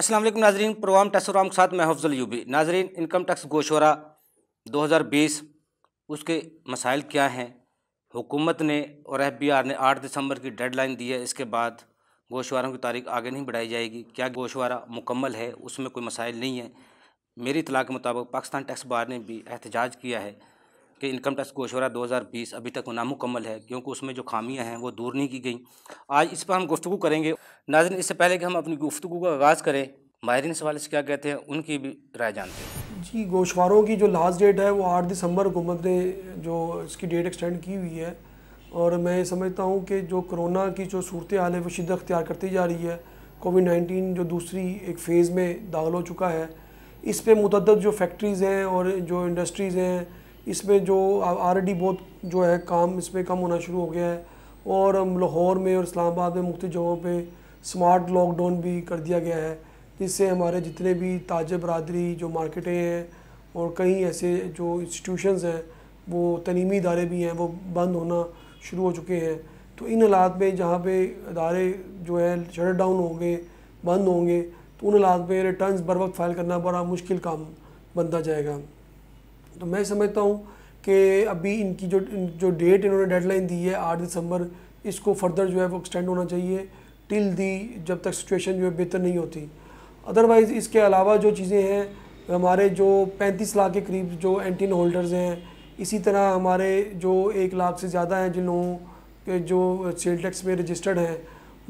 अस्सलाम वालेकुम नाजरीन प्रोग्राम टैक्सोराम के साथ मैं हफज़ल यूबी नाजरीन इनकम टैक्स गोशवरा 2020 उसके मसाइल क्या हैं हुकूमत ने और एफ बी आर ने आठ दिसंबर की डेडलाइन दी है इसके बाद गोशवारों की तारीख आगे नहीं बढ़ाई जाएगी क्या गोशवारा मुकम्मल है उसमें कोई मसाइल नहीं है मेरी इतला के मुताबिक पाकिस्तान टैक्स बार ने भी एहतजाज किया है कि इनकम टैक्स गोशवरा 2020 अभी तक नामुकम्मल है क्योंकि उसमें जो खामियां हैं वो दूर नहीं की गई आज इस पर हम गुफ्तु करेंगे नाजन इससे पहले कि हम अपनी गुफ्तु का आगाज़ करें माहरीन इस से क्या कहते हैं उनकी भी राय जानते हैं जी गोशवारों की जो लास्ट डेट है वो आठ दिसंबर हुकूमत ने जो इसकी डेट एक्सटेंड की हुई है और मैं समझता हूँ कि जो कोरोना की जो सूरत हाल है वो शिदत अख्तियार करती जा रही है कोविड नाइन्टीन जो दूसरी एक फ़ेज़ में दाखिल हो चुका है इस पर मतदद जो फैक्ट्रीज़ हैं और जो इंडस्ट्रीज़ हैं इसमें जो ऑलरेडी बहुत जो है काम इसमें कम होना शुरू हो गया है और लाहौर में और इस्लामाबाद में मुख्त जगहों पर स्मार्ट लॉकडाउन भी कर दिया गया है जिससे हमारे जितने भी ताजर बरदरी जो मार्केटें हैं और कई ऐसे जो इंस्टीट्यूशन हैं वो तलीमी इदारे भी हैं वो बंद होना शुरू हो चुके हैं तो इन हालात में जहाँ पे इदारे जो है शट डाउन होंगे बंद होंगे तो उन हालात में रिटर्न बर वक्त फ़ाइल करना बड़ा मुश्किल काम बनता जाएगा तो मैं समझता हूँ कि अभी इनकी जो जो डेट इन्होंने डेडलाइन दी है आठ दिसंबर इसको फर्दर जो है वो एक्सटेंड होना चाहिए टिल दी जब तक सिचुएशन जो है बेहतर नहीं होती अदरवाइज़ इसके अलावा जो चीज़ें हैं हमारे जो 35 लाख के करीब जो एंटीन होल्डर्स हैं इसी तरह हमारे जो एक लाख से ज़्यादा हैं जिन लोगों के जो सेल टैक्स में रजिस्टर्ड हैं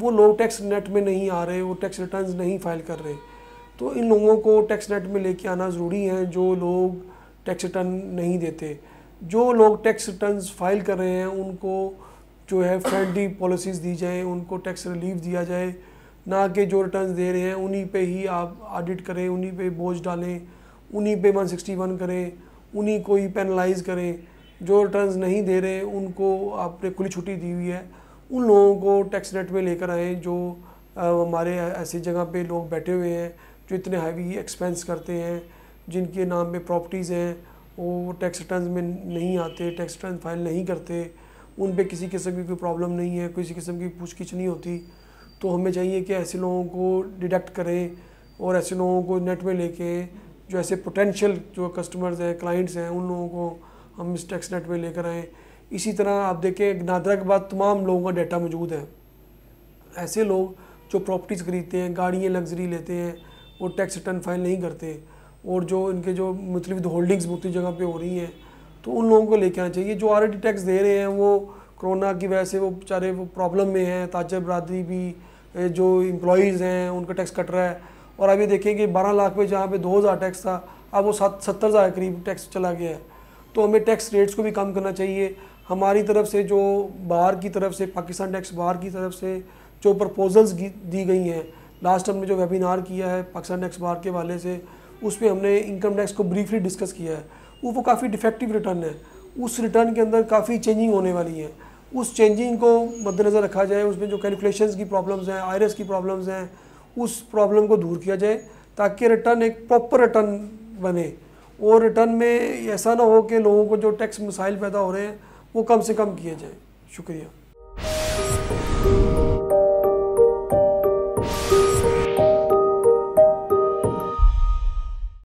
वो लोग टैक्स नेट में नहीं आ रहे वो टैक्स रिटर्न नहीं फाइल कर रहे तो इन लोगों को टैक्स नेट में लेके आना ज़रूरी है जो लोग टैक्स रिटर्न नहीं देते जो लोग टैक्स रिटर्न फाइल कर रहे हैं उनको जो है फ्रेंडली पॉलिसीज़ दी जाए उनको टैक्स रिलीफ दिया जाए ना कि जो रिटर्न दे रहे हैं उन्हीं पे ही आप ऑडिट करें उन्हीं पे बोझ डालें उन्हीं पे 161 करें उन्हीं को ही पेनलाइज करें जो रिटर्न नहीं दे रहे उनको आपने खुली छुट्टी दी हुई है उन लोगों को टैक्स रेट में लेकर आएँ जो हमारे ऐसी जगह पे लोग बैठे हुए हैं जो इतने हैवी एक्सपेंस करते हैं जिनके नाम पे प्रॉपर्टीज़ हैं वो टैक्स रिटर्न में नहीं आते टैक्स रिटर्न फाइल नहीं करते उन पर किसी किस्म की कोई प्रॉब्लम नहीं है किसी किस्म की पूछगिछ नहीं होती तो हमें चाहिए कि ऐसे लोगों को डिडक्ट करें और ऐसे लोगों को नेट में लेके जो ऐसे पोटेंशियल जो कस्टमर्स हैं क्लाइंट्स हैं उन लोगों को हम इस टैक्स नेट में लेकर आएँ इसी तरह आप देखें नादरा के बाद तमाम लोगों का डाटा मौजूद है ऐसे लोग जो प्रॉपर्टीज़ खरीदते हैं गाड़ियाँ लग्जरी लेते हैं वो टैक्स रिटर्न फाइल नहीं करते और जो इनके जो मुख्तलिफ होल्डिंग्स बहुत जगह पर हो रही हैं तो उन लोगों को लेके आना चाहिए जो ऑलरेडी टैक्स दे रहे हैं वो कोरोना की वजह से वो बेचारे वो प्रॉब्लम में हैं ताजर बरदरी भी जो एम्प्लॉज़ हैं उनका टैक्स कट रहा है और अभी देखें कि बारह लाख पे जहाँ पे दो हज़ार टैक्स था अब वो सात सत्तर हज़ार करीब टैक्स चला गया है तो हमें टैक्स रेट्स को भी कम करना चाहिए हमारी तरफ से जो बाहर की तरफ से पाकिस्तान टैक्स बाहर की तरफ से जो प्रपोजल्स दी गई हैं लास्ट हमने जो वेबिनार किया है पाकिस्तान टैक्स बाहर के वाले से उस पर हमने इनकम टैक्स को ब्रीफली डिस्कस किया है वो वो काफ़ी डिफेक्टिव रिटर्न है उस रिटर्न के अंदर काफ़ी चेंजिंग होने वाली है उस चेंजिंग को मद्देनज़र रखा जाए उसमें जो कैलकुलेशंस की प्रॉब्लम्स हैं आयरस की प्रॉब्लम्स हैं उस प्रॉब्लम को दूर किया जाए ताकि रिटर्न एक प्रॉपर रिटर्न बने और रिटर्न में ऐसा ना हो कि लोगों को जो टैक्स मसाइल पैदा हो रहे हैं वो कम से कम किए जाए शुक्रिया